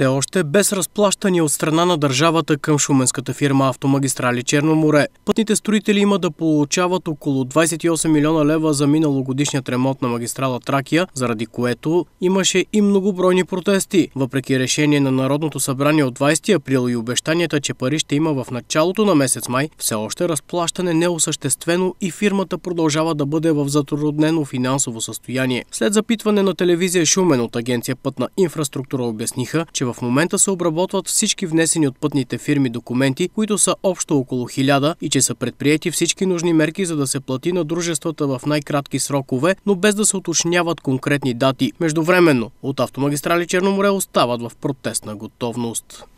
все още без разплащане от страна на държавата към шуменската фирма Автомагистрали Черно море. Пътните строители има да получават около 28 милиона лева за миналогодишният ремонт на магистрала Тракия, заради което имаше и многобройни протести. Въпреки решение на Народното събрание от 20 април и обещанията, че пари ще има в началото на месец май, все още разплащане не е осъществено и фирмата продължава да бъде в затруднено финансово състояние. След запитване на телевизия Шумен от агенция Пътна инфраструктура обясниха, че в момента се обработват всички внесени от пътните фирми документи, които са общо около 1000 и че са предприяти всички нужни мерки за да се плати на дружествата в най-кратки срокове, но без да се уточняват конкретни дати. Междувременно от автомагистрали Черноморе остават в протестна готовност.